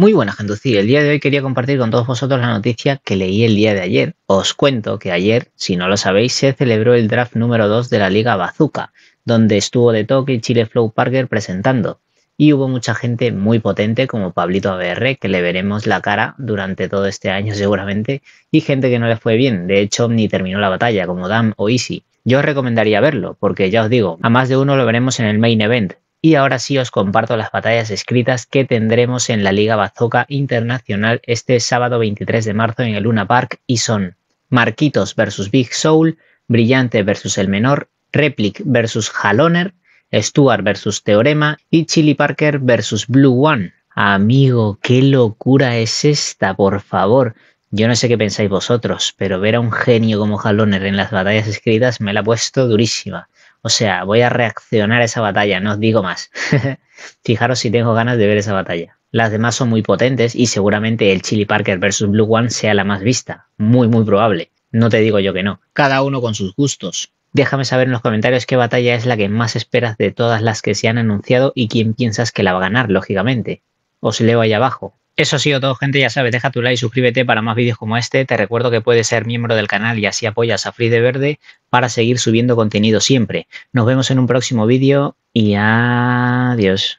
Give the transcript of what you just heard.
Muy buenas, Gentucí. El día de hoy quería compartir con todos vosotros la noticia que leí el día de ayer. Os cuento que ayer, si no lo sabéis, se celebró el draft número 2 de la Liga Bazooka, donde estuvo de toque Chile Flow Parker presentando. Y hubo mucha gente muy potente como Pablito ABR, que le veremos la cara durante todo este año seguramente, y gente que no le fue bien, de hecho ni terminó la batalla, como Dan o Easy. Yo os recomendaría verlo, porque ya os digo, a más de uno lo veremos en el main event, y ahora sí os comparto las batallas escritas que tendremos en la Liga Bazooka Internacional este sábado 23 de marzo en el Luna Park y son Marquitos vs Big Soul, Brillante vs El Menor, Replic vs Haloner, Stuart vs Teorema y Chili Parker vs Blue One. Amigo, qué locura es esta, por favor. Yo no sé qué pensáis vosotros, pero ver a un genio como Haloner en las batallas escritas me la ha puesto durísima. O sea, voy a reaccionar a esa batalla, no os digo más. Fijaros si tengo ganas de ver esa batalla. Las demás son muy potentes y seguramente el Chili Parker vs Blue One sea la más vista. Muy, muy probable. No te digo yo que no. Cada uno con sus gustos. Déjame saber en los comentarios qué batalla es la que más esperas de todas las que se han anunciado y quién piensas que la va a ganar, lógicamente. Os leo ahí abajo. Eso ha sido todo, gente. Ya sabes, deja tu like, suscríbete para más vídeos como este. Te recuerdo que puedes ser miembro del canal y así apoyas a Free de Verde para seguir subiendo contenido siempre. Nos vemos en un próximo vídeo y adiós.